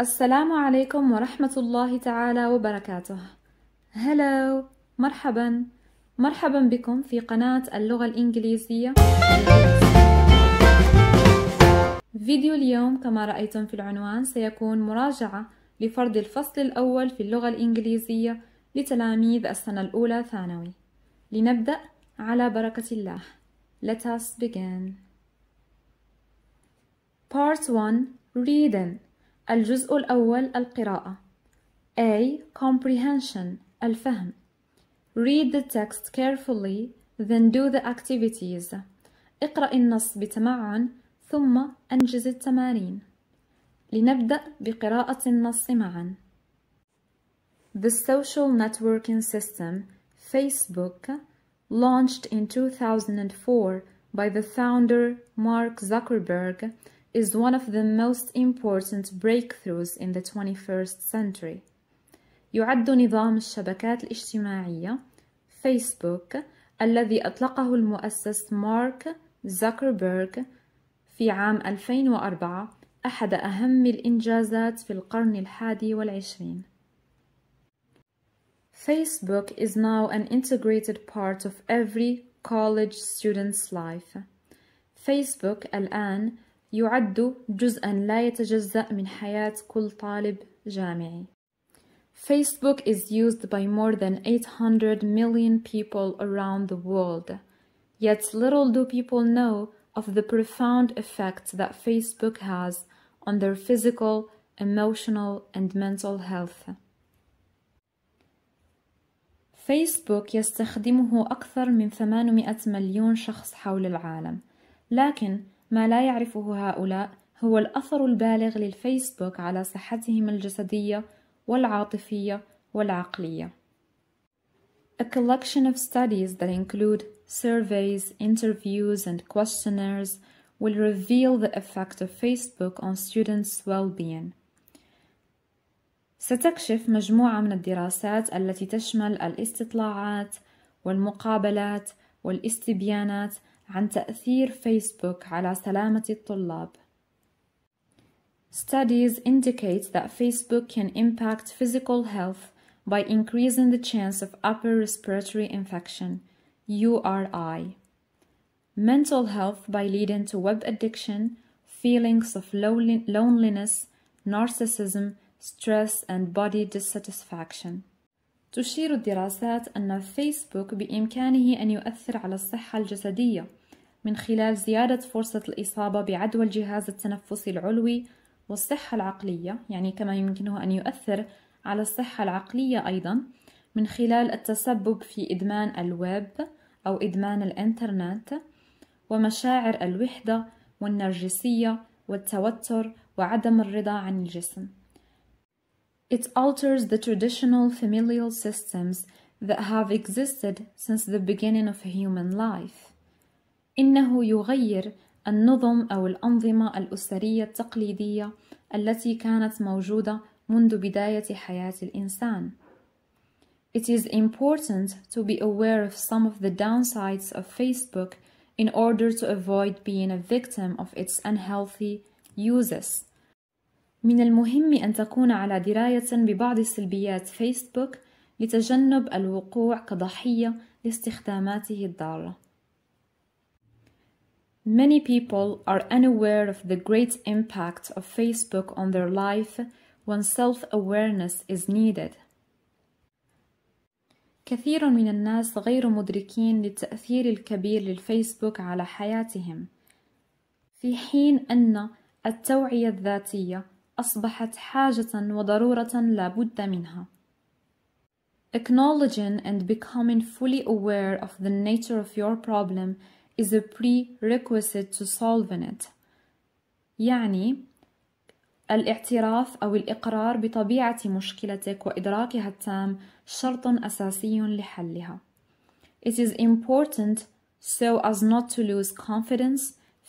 السلام عليكم ورحمة الله تعالى وبركاته هلو مرحبا مرحبا بكم في قناة اللغة الإنجليزية فيديو اليوم كما رأيتم في العنوان سيكون مراجعة لفرض الفصل الأول في اللغة الإنجليزية لتلاميذ السنة الأولى ثانوي لنبدأ على بركة الله Let us begin Part 1 Reading الجزء الأول القراءة A. Comprehension الفهم Read the text carefully then do the activities اقرأ النص بتمعن ثم أنجز التمارين لنبدأ بقراءة النص معا The social networking system Facebook launched in 2004 by the founder Mark Zuckerberg is one of the most important breakthroughs in the 21st century. يعد نظام الشبكات الاجتماعية فيسبوك الذي أطلقه المؤسس مارك زكربيرغ في عام 2004 أحد أهم الإنجازات في القرن الحادي والعشرين. Facebook is now an integrated part of every college student's life. Facebook الآن يعد جزءا لا يتجزأ من حياة كل طالب جامعي. Facebook is used by more than 800 million people around the world. Yet little do people know of the profound effect that Facebook has on their physical, emotional and mental health. فيسبوك يستخدمه أكثر من 800 مليون شخص حول العالم، لكن ما لا يعرفه هؤلاء هو الأثر البالغ للفيسبوك على صحتهم الجسدية والعاطفية والعقلية. A collection of studies that include surveys, interviews, and questionnaires will reveal the effect of Facebook on students' well-being. ستكشف مجموعة من الدراسات التي تشمل الاستطلاعات والمقابلات والاستبيانات عن تأثير فيسبوك على سلامة الطلاب. Studies indicate that Facebook can impact physical health by increasing the chance of upper respiratory infection, URI, mental health by leading to web addiction, feelings of loneliness, narcissism, stress, and body dissatisfaction. تشير الدراسات أن فيسبوك بإمكانه أن يؤثر على الصحة الجسدية من خلال زيادة فرصة الإصابة بعدوى الجهاز التنفسي العلوي والصحة العقلية يعني كما يمكنه أن يؤثر على الصحة العقلية أيضا من خلال التسبب في إدمان الويب أو إدمان الإنترنت ومشاعر الوحدة والنرجسية والتوتر وعدم الرضا عن الجسم. It alters the traditional familial systems that have existed since the beginning of human life. إنه يغير النظم أو الأنظمة الأسرية التقليدية التي كانت موجودة منذ بداية حياة الإنسان. It is important to be aware of some of the downsides of Facebook in order to avoid being a victim of its unhealthy uses. من المهم أن تكون على دراية ببعض سلبيات فيسبوك لتجنب الوقوع كضحية لاستخداماته الضارة. Many people are unaware of the great impact of Facebook on their life when self-awareness is needed. كثير من الناس غير مدركين للتأثير الكبير للفيسبوك على حياتهم في حين أن التوعية الذاتية أصبحت حاجة وضرورة لا بد منها. Acknowledging and becoming fully aware of the nature of your problem is a prerequisite to solving it يعني الاعتراف أو الإقرار بطبيعة مشكلتك وإدراكها التام شرط أساسي لحلها. It is important so as not to lose confidence,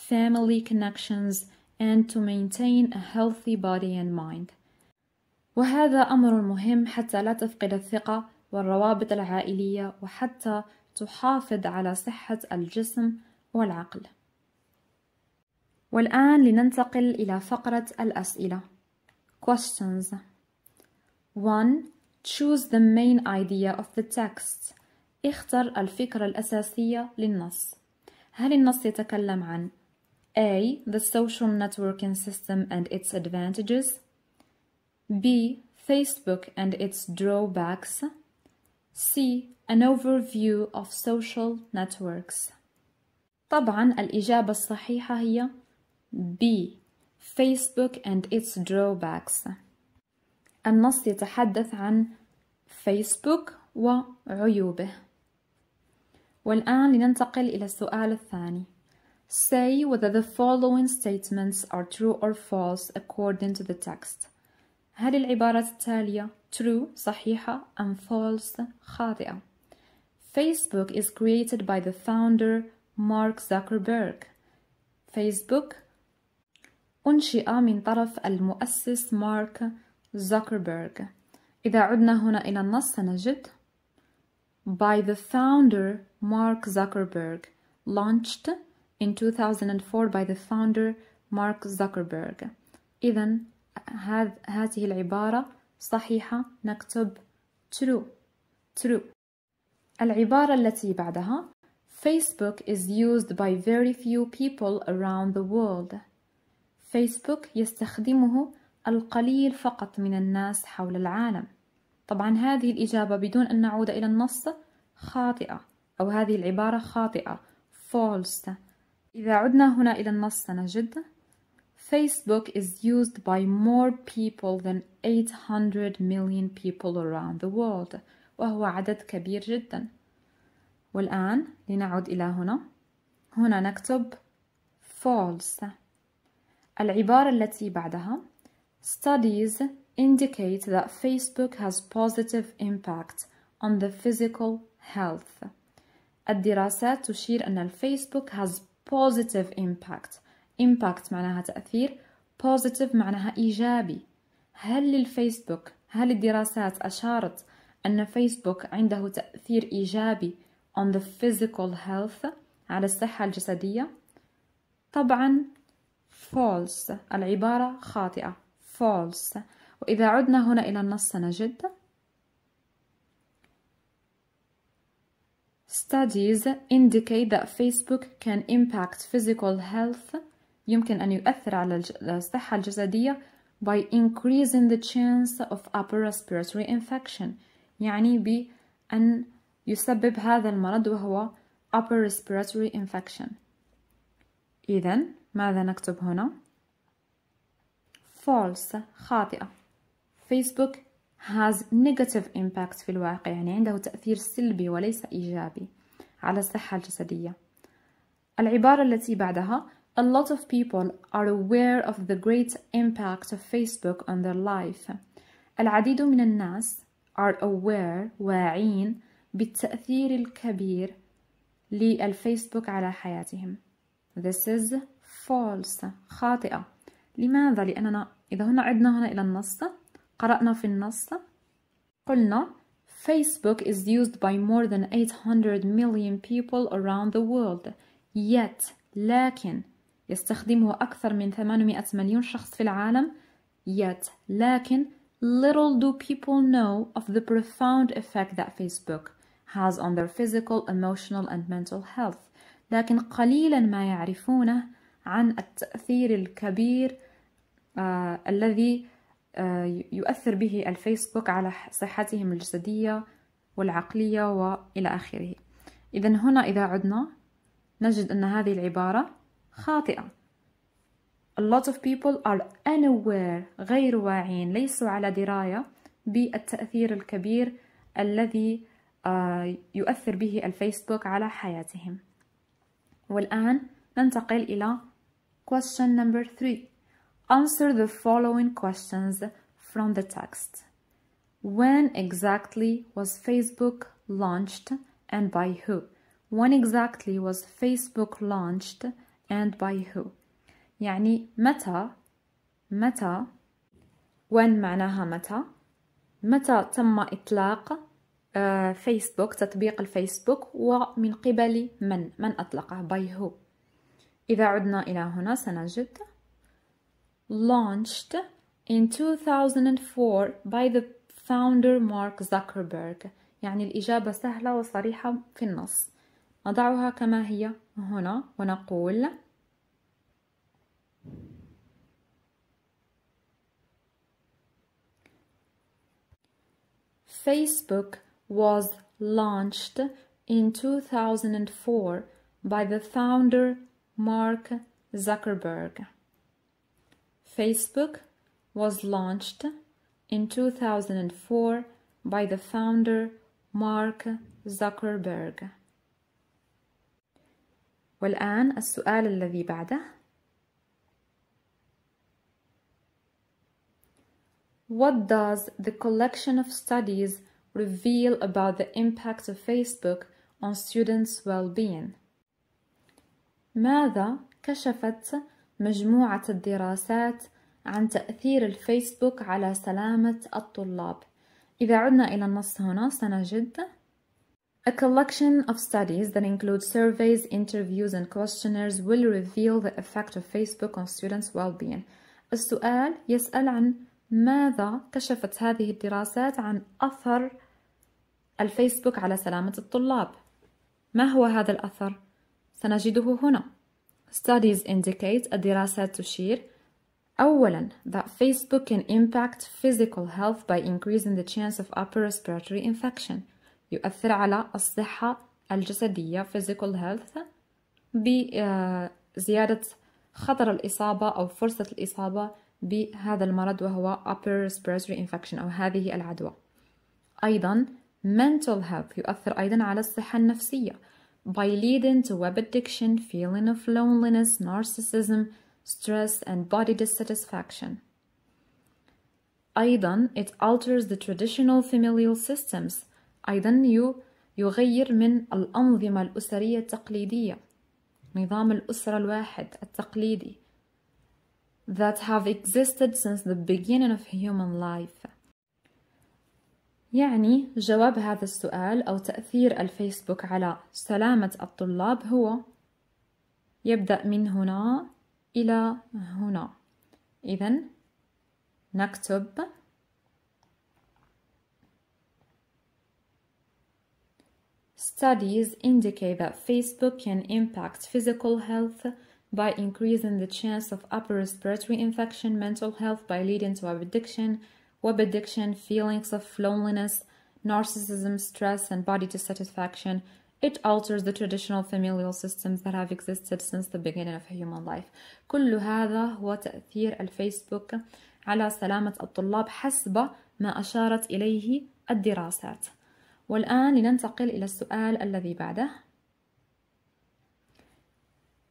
family connections, and to maintain a healthy body and mind. وهذا أمر مهم حتى لا تفقد الثقة والروابط العائلية وحتى تحافظ على صحة الجسم والعقل والآن لننتقل إلى فقرة الأسئلة Questions 1. Choose the main idea of the text اختر الفكرة الأساسية للنص هل النص يتكلم عن A. The social networking system and its advantages B. Facebook and its drawbacks C. An overview of social networks طبعا الإجابة الصحيحة هي B. Facebook and its drawbacks النص يتحدث عن Facebook وعيوبه والآن لننتقل إلى السؤال الثاني Say whether the following statements are true or false according to the text هل العبارات التالية true صحيحة and false خاطئة Facebook is created by the founder Mark Zuckerberg Facebook أنشئ من طرف المؤسس مارك زوكربيرغ إذا عدنا هنا إلى النص سنجد by the founder Mark Zuckerberg launched in 2004 by the founder Mark Zuckerberg إذا هذه العبارة صحيحة نكتب true true العبارة التي بعدها Facebook is used by very few people around the world Facebook يستخدمه القليل فقط من الناس حول العالم طبعا هذه الإجابة بدون أن نعود إلى النص خاطئة أو هذه العبارة خاطئة false إذا عدنا هنا إلى النص سنجد Facebook is used by more people than 800 million people around the world وهو عدد كبير جدا والآن لنعود إلى هنا هنا نكتب false العبارة التي بعدها studies indicate that Facebook has positive impact on the physical health الدراسات تشير أن الفيسبوك has positive impact impact معناها تأثير positive معناها إيجابي هل الفيسبوك هل الدراسات أشارت أن فيسبوك عنده تأثير إيجابي on the physical health على الصحة الجسدية؟ طبعا false العبارة خاطئة false وإذا عدنا هنا إلى النص سنجد Studies indicate that Facebook can impact physical health يمكن أن يؤثر على الصحة الجسدية by increasing the chance of upper respiratory infection يعني بأن يسبب هذا المرض وهو upper respiratory infection إذا ماذا نكتب هنا؟ false خاطئة Facebook has negative impact في الواقع يعني عنده تأثير سلبي وليس إيجابي على الصحة الجسدية العبارة التي بعدها a lot of people are aware of the great impact of Facebook on their life. العديد من الناس are aware واعين بالتأثير الكبير للفيسبوك على حياتهم. This is false خاطئة. لماذا؟ لأننا إذا هنا عدنا هنا إلى النص قرأنا في النص قلنا Facebook is used by more than 800 million people around the world. Yet لكن يستخدمه أكثر من 800 مليون شخص في العالم yet لكن little do people know of the profound effect that Facebook has on their physical, emotional and mental health لكن قليلا ما يعرفونه عن التأثير الكبير آه الذي آه يؤثر به الفيسبوك على صحتهم الجسدية والعقلية وإلى آخره إذا هنا إذا عدنا نجد أن هذه العبارة خاطئة A lot of people are unaware غير واعين ليسوا على دراية بالتأثير الكبير الذي يؤثر به الفيسبوك على حياتهم والآن ننتقل إلى question number three Answer the following questions from the text When exactly was Facebook launched and by who? When exactly was Facebook launched and by who يعني متى متى when معناها متى متى تم إطلاق فيسبوك آه، تطبيق الفيسبوك ومن قبل من من أطلقه by who إذا عدنا إلى هنا سنجد launched in 2004 by the founder Mark Zuckerberg يعني الإجابة سهلة وصريحة في النص نضعها كما هي هنا ونقول Facebook was launched in 2004 by the founder Mark Zuckerberg. Facebook was launched in 2004 by the founder Mark Zuckerberg. والآن السؤال الذي بعده What does the collection of studies reveal about the impact of Facebook on students' well-being? ماذا كشفت مجموعة الدراسات عن تأثير الفيسبوك على سلامة الطلاب؟ إذا عدنا إلى النص هنا سنجد A collection of studies that include surveys, interviews, and questionnaires will reveal the effect of Facebook on students' well-being. السؤال يسأل عن ماذا كشفت هذه الدراسات عن أثر الفيسبوك على سلامة الطلاب؟ ما هو هذا الأثر؟ سنجده هنا. Studies indicate الدراسات تشير أولا that Facebook can impact physical health by increasing the chance of upper respiratory infection. يؤثر على الصحة الجسدية physical health بزيادة خطر الإصابة أو فرصة الإصابة بهذا المرض وهو upper respiratory infection أو هذه العدوى أيضا mental health يؤثر أيضا على الصحة النفسية by leading to web addiction, feeling of loneliness, narcissism, stress and body dissatisfaction أيضا it alters the traditional familial systems أيضا يغير من الأنظمة الأسرية التقليدية نظام الأسرة الواحد التقليدي that have existed since the beginning of human life يعني جواب هذا السؤال أو تأثير الفيسبوك على سلامة الطلاب هو يبدأ من هنا إلى هنا إذا نكتب Studies indicate that Facebook can impact physical health by increasing the chance of upper respiratory infection, mental health by leading to web addiction, web addiction, feelings of loneliness, narcissism, stress, and body dissatisfaction. It alters the traditional familial systems that have existed since the beginning of human life. كل هذا هو تأثير الفيسبوك على سلامة الطلاب حسب ما أشارت إليه الدراسات. والآن لننتقل إلى السؤال الذي بعده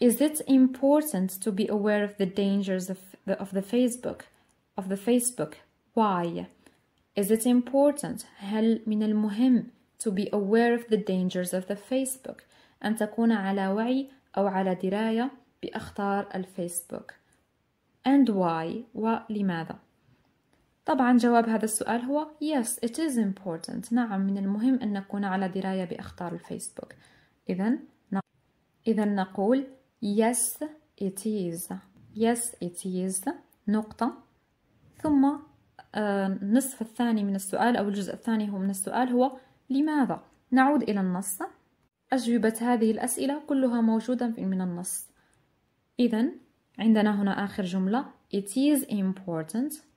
Is it important to be aware of the dangers of the, of the Facebook of the Facebook why Is it important هل من المهم to be aware of the dangers of the Facebook أن تكون على وعي أو على دراية بأخطار الفيسبوك and why ولماذا طبعا جواب هذا السؤال هو yes it is important نعم من المهم أن نكون على دراية بأخطار الفيسبوك إذا إذا نقول yes it is yes it is نقطة ثم آه، النصف الثاني من السؤال أو الجزء الثاني هو من السؤال هو لماذا نعود إلى النص أجوبة هذه الأسئلة كلها موجودة من النص إذا عندنا هنا آخر جملة It is important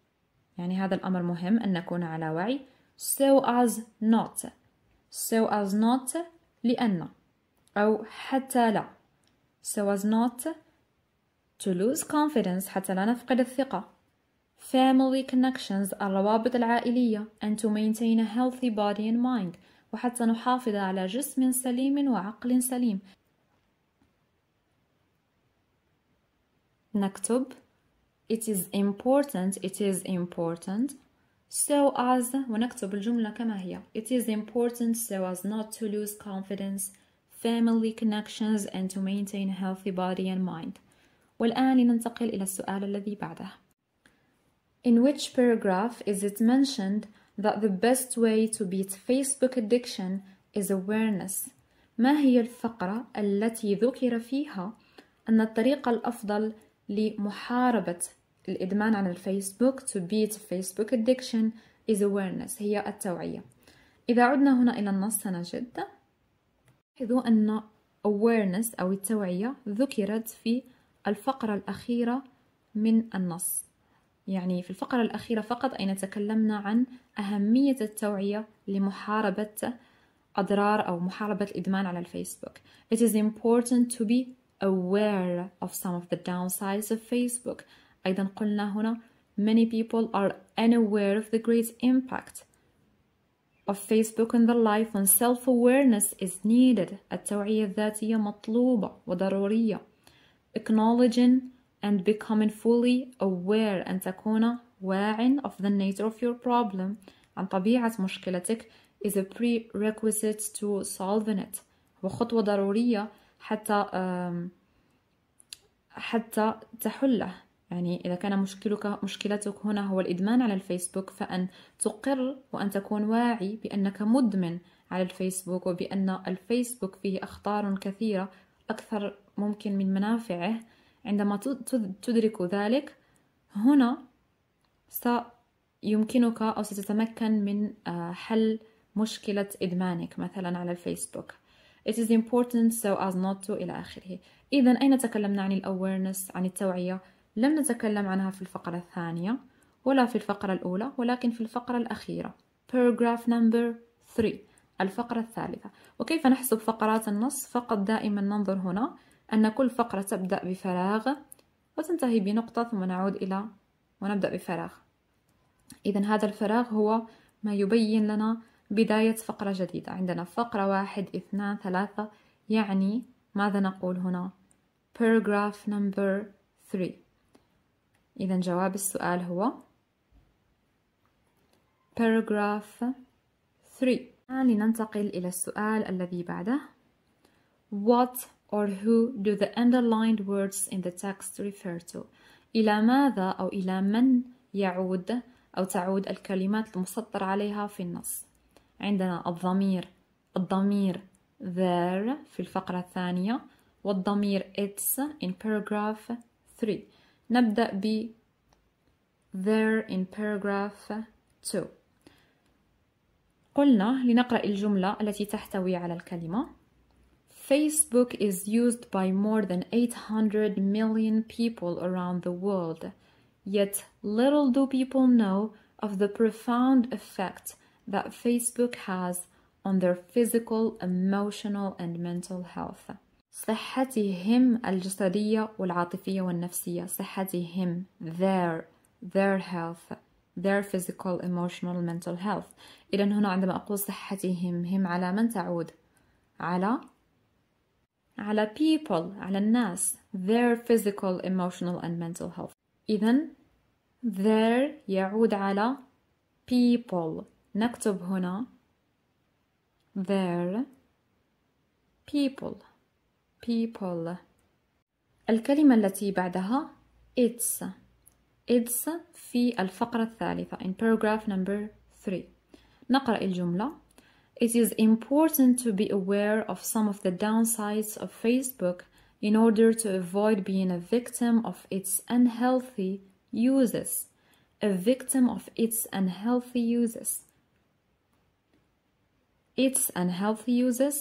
يعني هذا الأمر مهم أن نكون على وعي so as not so as not لأن أو حتى لا so as not to lose confidence حتى لا نفقد الثقة family connections الروابط العائلية and to maintain a healthy body and mind وحتى نحافظ على جسم سليم وعقل سليم نكتب it is important it is important so as ونكتب الجملة كما هي it is important so as not to lose confidence family connections and to maintain a healthy body and mind والآن لننتقل إلى السؤال الذي بعده In which paragraph is it mentioned that the best way to beat Facebook addiction is awareness ما هي الفقرة التي ذكر فيها أن الطريقة الأفضل لمحاربة الإدمان على الفيسبوك to beat Facebook addiction is awareness هي التوعية إذا عدنا هنا إلى النص سنجد لاحظوا أن awareness أو التوعية ذكرت في الفقرة الأخيرة من النص يعني في الفقرة الأخيرة فقط أين تكلمنا عن أهمية التوعية لمحاربة أضرار أو محاربة الإدمان على الفيسبوك It is important to be aware of some of the downsides of Facebook أيضا قلنا هنا many people are unaware of the great impact of Facebook on the life and self-awareness is needed التوعية الذاتية مطلوبة وضرورية acknowledging and becoming fully aware أن تكون واع of the nature of your problem عن طبيعة مشكلتك is a prerequisite to solving it وخطوة ضرورية حتى حتى تحله يعني إذا كان مشكلك مشكلتك هنا هو الإدمان على الفيسبوك فأن تقر وأن تكون واعي بأنك مدمن على الفيسبوك وبأن الفيسبوك فيه أخطار كثيرة أكثر ممكن من منافعه عندما تدرك ذلك هنا سيمكنك أو ستتمكن من آه، حل مشكلة إدمانك مثلا على الفيسبوك It is important so as not to إلى آخره إذا أين تكلمنا عن الأورنس عن التوعية لم نتكلم عنها في الفقرة الثانية ولا في الفقرة الأولى ولكن في الفقرة الأخيرة paragraph number 3 الفقرة الثالثة وكيف نحسب فقرات النص فقط دائما ننظر هنا أن كل فقرة تبدأ بفراغ وتنتهي بنقطة ثم نعود إلى ونبدأ بفراغ إذا هذا الفراغ هو ما يبين لنا بداية فقرة جديدة عندنا فقرة واحد اثنان ثلاثة يعني ماذا نقول هنا paragraph number 3 إذا جواب السؤال هو paragraph 3 الآن لننتقل إلى السؤال الذي بعده What or who do the underlined words in the text refer to إلى ماذا أو إلى من يعود أو تعود الكلمات المسطر عليها في النص عندنا الضمير الضمير there في الفقرة الثانية والضمير its in paragraph 3 نبدأ ب there in paragraph 2 قلنا لنقرأ الجملة التي تحتوي على الكلمة Facebook is used by more than 800 million people around the world. Yet little do people know of the profound effect that Facebook has on their physical, emotional, and mental health. صحتهم الجسدية والعاطفية والنفسية صحتهم their their health their physical emotional mental health إذا هنا عندما أقول صحتهم هم على من تعود على على people على الناس their physical emotional and mental health إذا their يعود على people نكتب هنا their people people الكلمة التي بعدها it's it's في الفقرة الثالثة in paragraph number 3 نقرأ الجملة It is important to be aware of some of the downsides of Facebook in order to avoid being a victim of its unhealthy uses. A victim of its unhealthy uses. Its unhealthy uses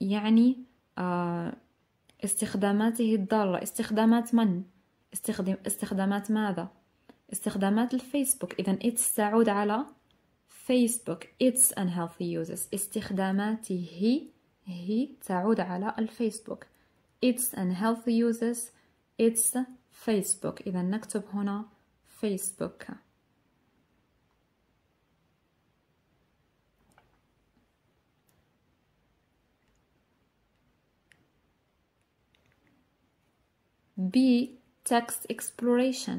يعني آه، استخداماته الضارة استخدامات من استخدم استخدامات ماذا استخدامات الفيسبوك إذا it's تعود على فيسبوك it's unhealthy uses استخداماته هي تعود على الفيسبوك it's unhealthy uses it's فيسبوك إذا نكتب هنا فيسبوك B. Text exploration.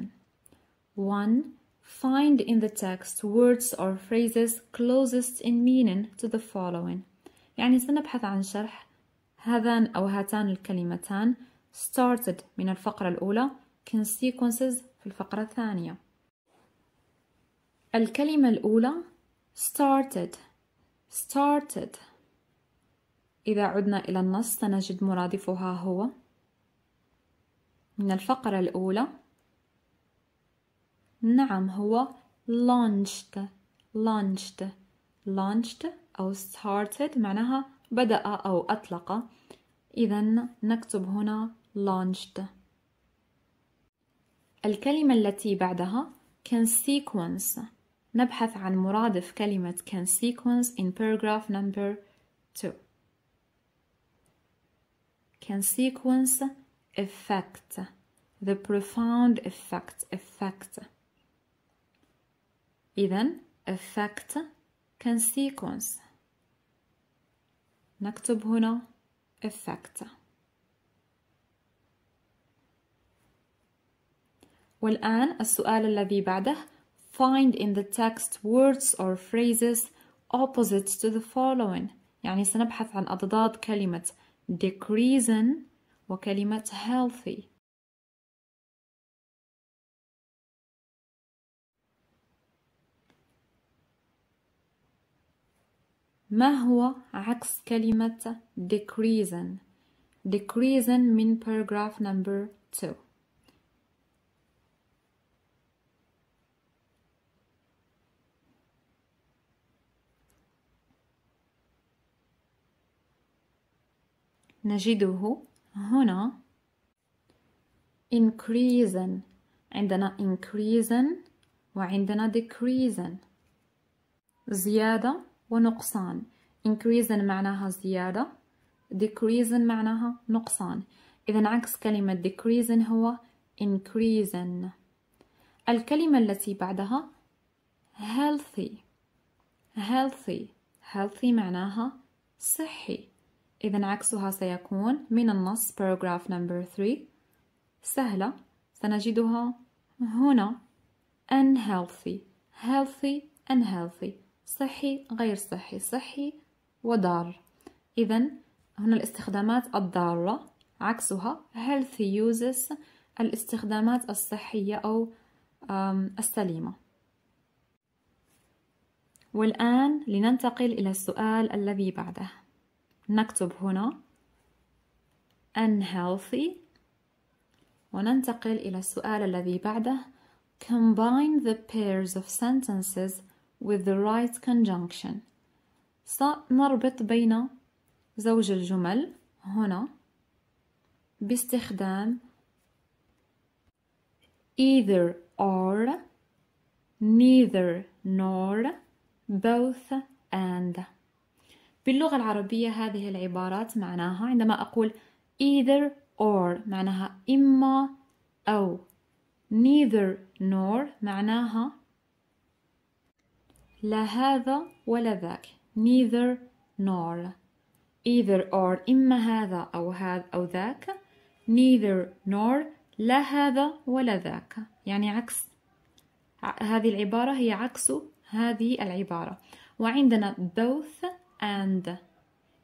1. Find in the text words or phrases closest in meaning to the following. يعني سنبحث عن شرح هذان أو هاتان الكلمتان started من الفقرة الأولى consequences في الفقرة الثانية. الكلمة الأولى started started إذا عدنا إلى النص سنجد مرادفها هو من الفقرة الأولى نعم هو launched launched launched أو started معناها بدأ أو أطلق إذا نكتب هنا launched الكلمة التي بعدها can sequence نبحث عن مرادف كلمة can sequence in paragraph number 2 can sequence effect, the profound effect, effect. Even effect consequence. نكتب هنا effect. والآن السؤال الذي بعده find in the text words or phrases opposite to the following يعني سنبحث عن أضداد كلمة decreasing وكلمة healthy ما هو عكس كلمة decreasing decreasing من paragraph number 2 نجده هنا increasing عندنا increasing وعندنا decreasing زيادة ونقصان increasing معناها زيادة decreasing معناها نقصان إذا عكس كلمة decreasing هو increasing الكلمة التي بعدها healthy healthy healthy معناها صحي إذا عكسها سيكون من النص paragraph number 3 سهلة سنجدها هنا unhealthy healthy unhealthy صحي غير صحي صحي وضار إذا هنا الاستخدامات الضارة عكسها healthy uses الاستخدامات الصحية أو السليمة والآن لننتقل إلى السؤال الذي بعده نكتب هنا unhealthy وننتقل إلى السؤال الذي بعده combine the pairs of sentences with the right conjunction سنربط بين زوج الجمل هنا باستخدام either or neither nor both and باللغة العربية هذه العبارات معناها عندما أقول either or معناها إما أو neither nor معناها لا هذا ولا ذاك neither nor either or إما هذا أو هذا أو ذاك neither nor لا هذا ولا ذاك يعني عكس هذه العبارة هي عكس هذه العبارة وعندنا both and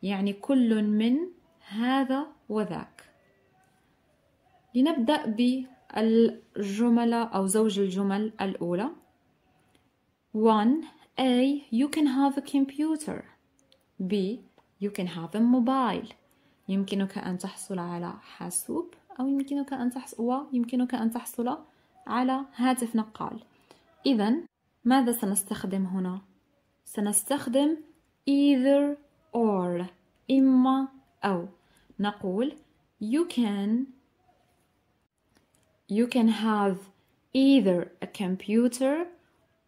يعني كل من هذا وذاك لنبدأ بالجملة أو زوج الجمل الأولى 1 A you can have a computer B you can have a mobile يمكنك أن تحصل على حاسوب أو يمكنك أن تحصل ويمكنك أن تحصل على هاتف نقال إذا ماذا سنستخدم هنا؟ سنستخدم either or إما أو نقول you can you can have either a computer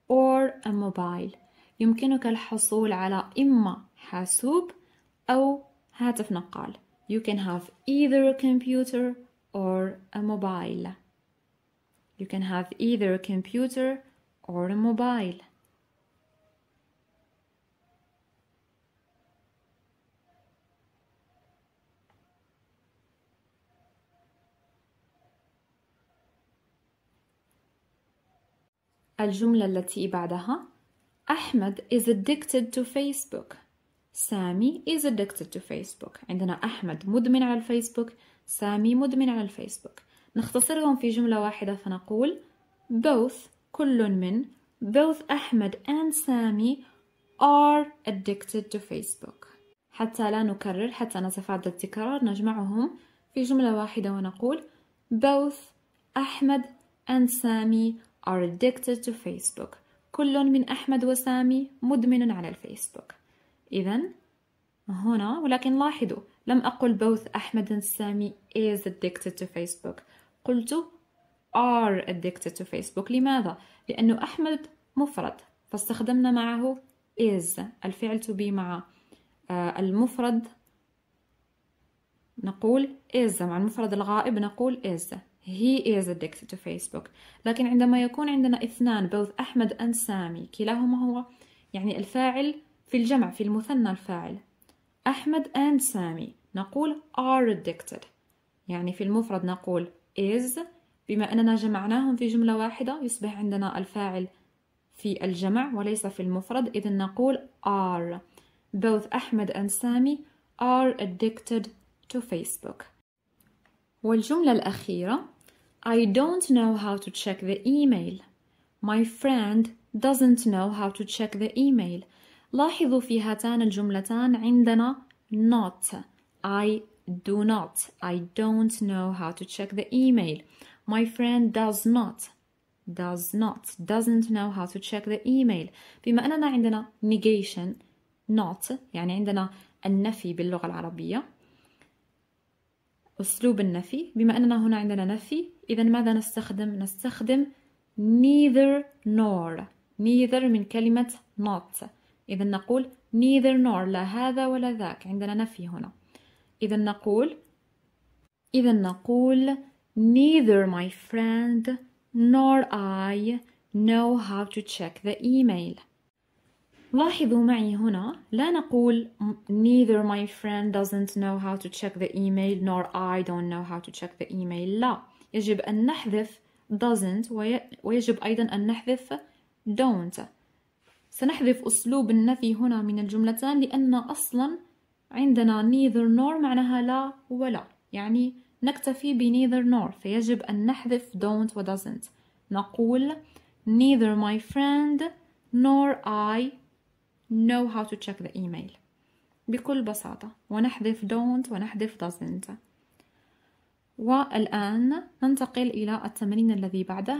or a mobile يمكنك الحصول على إما حاسوب أو هاتف نقال you can have either a computer or a mobile you can have either a computer or a mobile الجملة التي بعدها أحمد is addicted to Facebook سامي is addicted to Facebook عندنا أحمد مدمن على الفيسبوك سامي مدمن على الفيسبوك نختصرهم في جملة واحدة فنقول both كل من both أحمد and سامي are addicted to Facebook حتى لا نكرر حتى نتفادى التكرار نجمعهم في جملة واحدة ونقول both أحمد and سامي are addicted to Facebook كل من أحمد وسامي مدمن على الفيسبوك إذا هنا ولكن لاحظوا لم أقل both أحمد and سامي is addicted to Facebook قلت are addicted to Facebook لماذا؟ لأنه أحمد مفرد فاستخدمنا معه is الفعل to be مع آه، المفرد نقول is مع المفرد الغائب نقول is he is addicted to Facebook لكن عندما يكون عندنا اثنان both أحمد and سامي كلاهما هو يعني الفاعل في الجمع في المثنى الفاعل أحمد and سامي نقول are addicted يعني في المفرد نقول is بما أننا جمعناهم في جملة واحدة يصبح عندنا الفاعل في الجمع وليس في المفرد إذا نقول are both أحمد and سامي are addicted to Facebook والجملة الأخيرة I don't know how to check the email. My friend doesn't know how to check the email. لاحظوا في هاتان الجملتان عندنا not. I do not. I don't know how to check the email. My friend does not. Does not. Doesn't know how to check the email. بما أننا عندنا negation not يعني عندنا النفي باللغة العربية أسلوب النفي بما أننا هنا عندنا نفي إذا ماذا نستخدم؟ نستخدم neither nor neither من كلمة not إذا نقول neither nor لا هذا ولا ذاك عندنا نفي هنا إذا نقول إذا نقول neither my friend nor I know how to check the email لاحظوا معي هنا لا نقول neither my friend doesn't know how to check the email nor I don't know how to check the email لا يجب أن نحذف doesn't ويجب أيضا أن نحذف don't سنحذف أسلوب النفي هنا من الجملتان لأن أصلا عندنا neither nor معناها لا ولا يعني نكتفي ب neither nor فيجب أن نحذف don't و doesn't نقول neither my friend nor I know how to check the email بكل بساطة ونحذف don't ونحذف doesn't والآن ننتقل إلى التمرين الذي بعده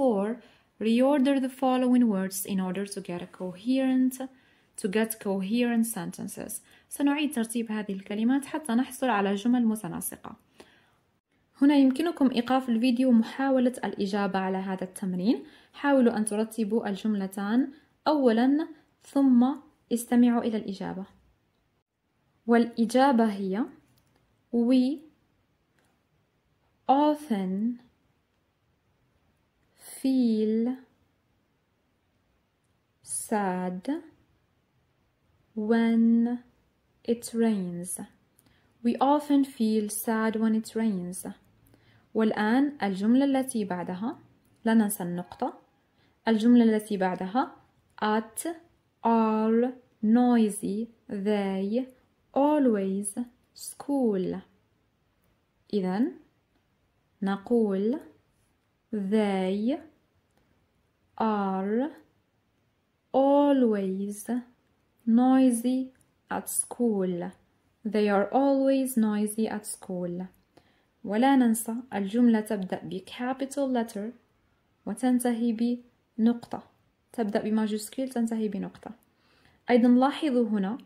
4 reorder the following words in order to get a coherent to get coherent sentences سنعيد ترتيب هذه الكلمات حتى نحصل على جمل متناسقة هنا يمكنكم إيقاف الفيديو محاولة الإجابة على هذا التمرين حاولوا أن ترتبوا الجملتان أولا ثم استمعوا إلى الإجابة والإجابة هي We often feel sad when it rains we often feel sad when it rains والآن الجملة التي بعدها لا ننسى النقطة الجملة التي بعدها at are noisy they always school إذن نقول they are always noisy at school they are always noisy at school ولا ننسى الجملة تبدأ ب capital letter وتنتهي بنقطة تبدأ بماجوسكيل تنتهي بنقطة أيضا لاحظوا هنا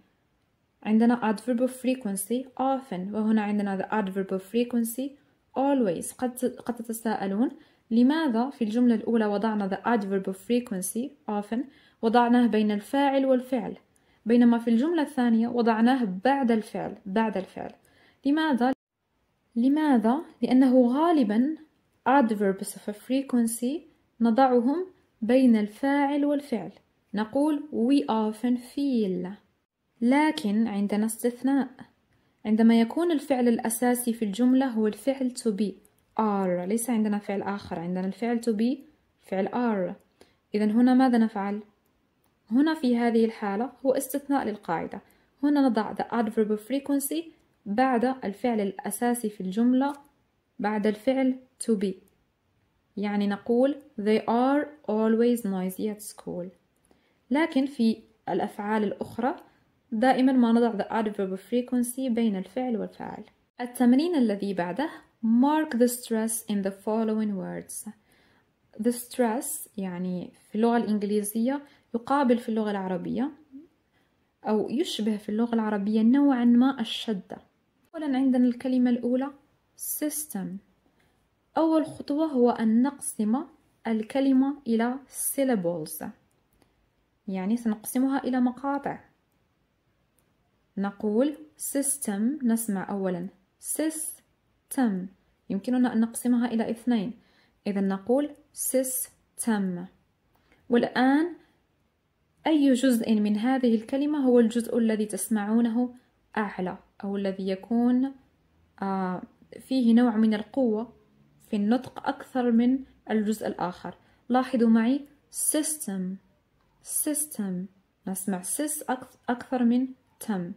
عندنا adverb of frequency often وهنا عندنا the adverb of frequency always قد قد تتساءلون لماذا في الجملة الأولى وضعنا the adverb of frequency often وضعناه بين الفاعل والفعل بينما في الجملة الثانية وضعناه بعد الفعل بعد الفعل لماذا؟ لماذا؟ لأنه غالبا adverbs of frequency نضعهم بين الفاعل والفعل نقول we often feel لكن عندنا استثناء عندما يكون الفعل الأساسي في الجملة هو الفعل to be are ليس عندنا فعل آخر عندنا الفعل to be فعل are إذا هنا ماذا نفعل؟ هنا في هذه الحالة هو استثناء للقاعدة هنا نضع the adverb of frequency بعد الفعل الأساسي في الجملة بعد الفعل to be يعني نقول they are always noisy at school لكن في الأفعال الأخرى دائما ما نضع the adverb of frequency بين الفعل والفاعل التمرين الذي بعده mark the stress in the following words the stress يعني في اللغة الإنجليزية يقابل في اللغة العربية أو يشبه في اللغة العربية نوعا ما الشدة أولا عندنا الكلمة الأولى system أول خطوة هو أن نقسم الكلمة إلى syllables يعني سنقسمها إلى مقاطع نقول system نسمع أولا system يمكننا أن نقسمها إلى اثنين إذا نقول system والآن أي جزء من هذه الكلمة هو الجزء الذي تسمعونه أعلى أو الذي يكون آه، فيه نوع من القوة في النطق أكثر من الجزء الآخر لاحظوا معي system system نسمع sis أكثر من تم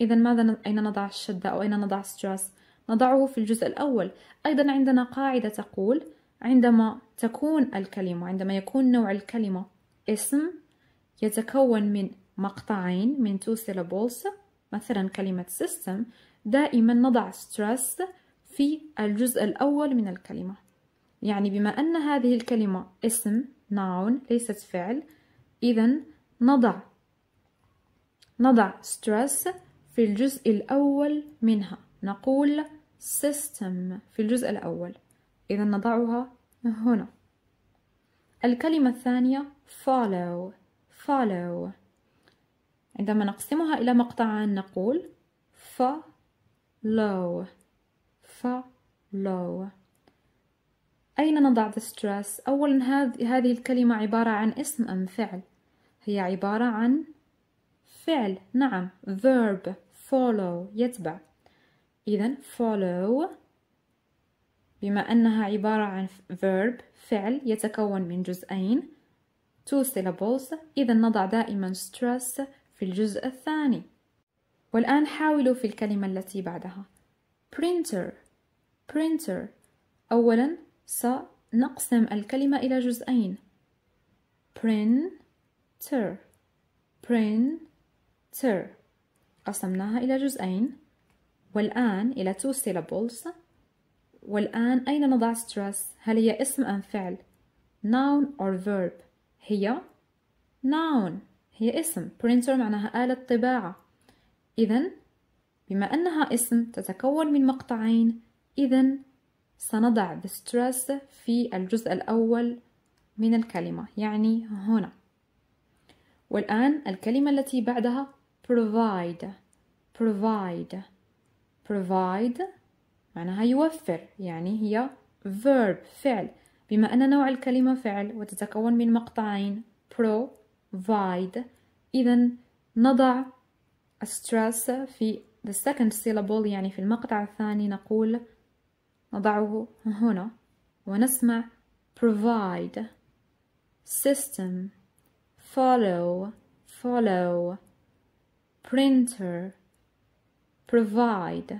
إذا ماذا أين نضع الشدة أو أين نضع stress؟ نضعه في الجزء الأول أيضا عندنا قاعدة تقول عندما تكون الكلمة عندما يكون نوع الكلمة اسم يتكون من مقطعين من two syllables مثلا كلمة system دائما نضع stress في الجزء الأول من الكلمة يعني بما أن هذه الكلمة اسم noun ليست فعل إذا نضع نضع stress في الجزء الأول منها نقول system في الجزء الأول إذا نضعها هنا الكلمة الثانية follow follow عندما نقسمها إلى مقطعان نقول follow follow أين نضع the stress؟ أولا هذه الكلمة عبارة عن اسم أم فعل هي عبارة عن فعل نعم verb follow يتبع إذا follow بما أنها عبارة عن verb فعل يتكون من جزئين two syllables إذا نضع دائما stress في الجزء الثاني والآن حاولوا في الكلمة التي بعدها printer printer أولا سنقسم الكلمة إلى جزئين printer printer تر قسمناها إلى جزئين والآن إلى two syllables والآن أين نضع stress هل هي اسم أم فعل noun or verb هي noun هي اسم printer معناها آلة طباعة إذا بما أنها اسم تتكون من مقطعين إذا سنضع the stress في الجزء الأول من الكلمة يعني هنا والآن الكلمة التي بعدها provide provide provide معناها يوفر يعني هي verb فعل بما أن نوع الكلمة فعل وتتكون من مقطعين provide إذا نضع stress في the second syllable يعني في المقطع الثاني نقول نضعه هنا ونسمع provide system follow follow printer provide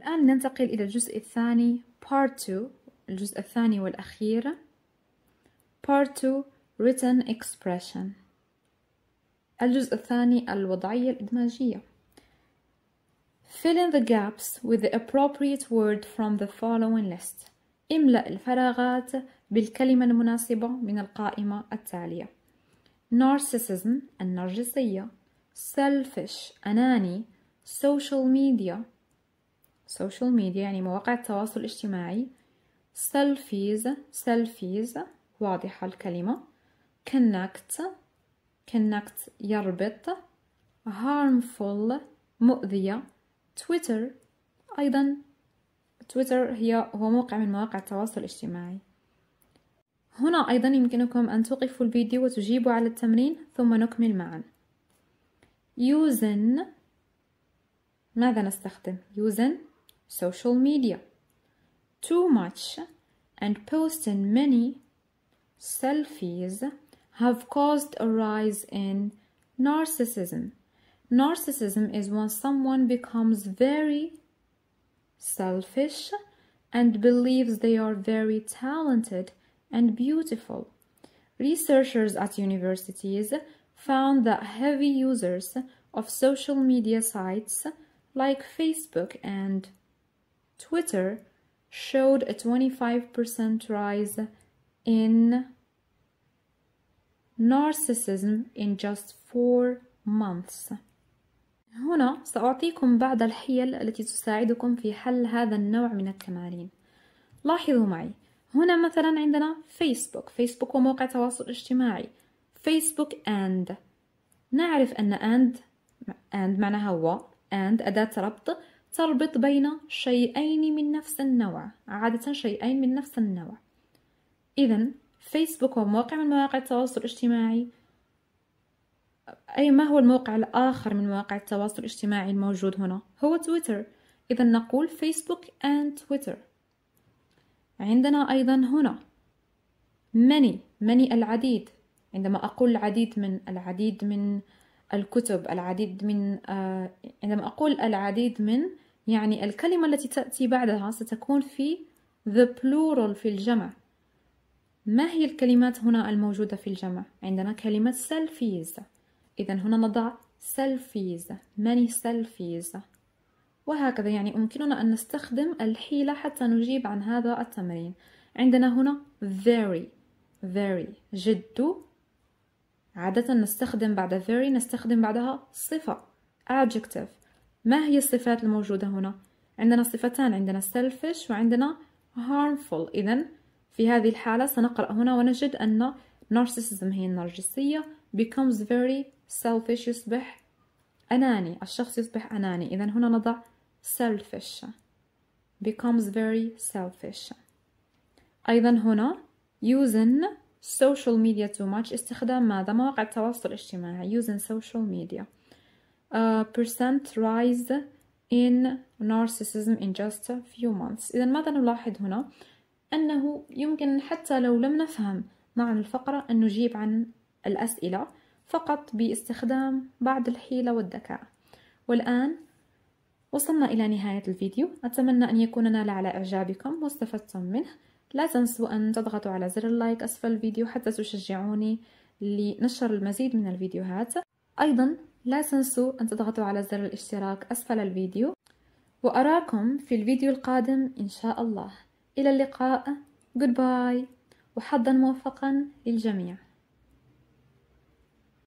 الآن ننتقل إلى الجزء الثاني part 2 الجزء الثاني والأخير part 2 written expression الجزء الثاني الوضعية الإدماجية Fill in the gaps with the appropriate word from the following list. املأ الفراغات بالكلمة المناسبة من القائمة التالية. Narcissism النرجسية selfish أناني social media social media يعني مواقع التواصل الاجتماعي selfies selfies واضحة الكلمة connect connect يربط harmful مؤذية تويتر أيضا تويتر هي هو موقع من مواقع التواصل الاجتماعي هنا أيضا يمكنكم أن توقفوا الفيديو وتجيبوا على التمرين ثم نكمل معاً Using, ماذا نستخدم؟ Using social media too much and posting many selfies have caused a rise in narcissism. Narcissism is when someone becomes very selfish and believes they are very talented and beautiful. Researchers at universities found that heavy users of social media sites like Facebook and Twitter showed a 25% rise in narcissism in just four months. هنا سأعطيكم بعض الحيل التي تساعدكم في حل هذا النوع من التمارين لاحظوا معي هنا مثلا عندنا فيسبوك فيسبوك هو موقع تواصل اجتماعي فيسبوك اند نعرف أن اند اند معناها و اند أداة ربط تربط بين شيئين من نفس النوع عادة شيئين من نفس النوع إذا فيسبوك هو موقع من مواقع التواصل الاجتماعي أي ما هو الموقع الآخر من مواقع التواصل الاجتماعي الموجود هنا هو تويتر إذا نقول فيسبوك اند تويتر عندنا أيضا هنا many many العديد عندما أقول العديد من العديد من الكتب العديد من آه، عندما أقول العديد من يعني الكلمة التي تأتي بعدها ستكون في the plural في الجمع ما هي الكلمات هنا الموجودة في الجمع؟ عندنا كلمة selfies إذا هنا نضع selfies many selfies وهكذا يعني يمكننا أن نستخدم الحيلة حتى نجيب عن هذا التمرين عندنا هنا very very جد عادة نستخدم بعد very نستخدم بعدها صفة adjective ما هي الصفات الموجودة هنا؟ عندنا صفتان عندنا selfish وعندنا harmful إذا في هذه الحالة سنقرأ هنا ونجد أن narcissism هي النرجسية becomes very selfish يصبح أناني الشخص يصبح أناني إذا هنا نضع selfish becomes very selfish أيضا هنا using social media too much استخدام ماذا مواقع التواصل الاجتماعي using social media uh, percent rise in narcissism in just a few months إذا ماذا نلاحظ هنا أنه يمكن حتى لو لم نفهم معنى الفقرة أن نجيب عن الأسئلة فقط باستخدام بعض الحيلة والذكاء والآن وصلنا إلى نهاية الفيديو أتمنى أن يكون نال على إعجابكم واستفدتم منه لا تنسوا أن تضغطوا على زر اللايك أسفل الفيديو حتى تشجعوني لنشر المزيد من الفيديوهات أيضا لا تنسوا أن تضغطوا على زر الاشتراك أسفل الفيديو وأراكم في الفيديو القادم إن شاء الله إلى اللقاء Goodbye وحظا موفقا للجميع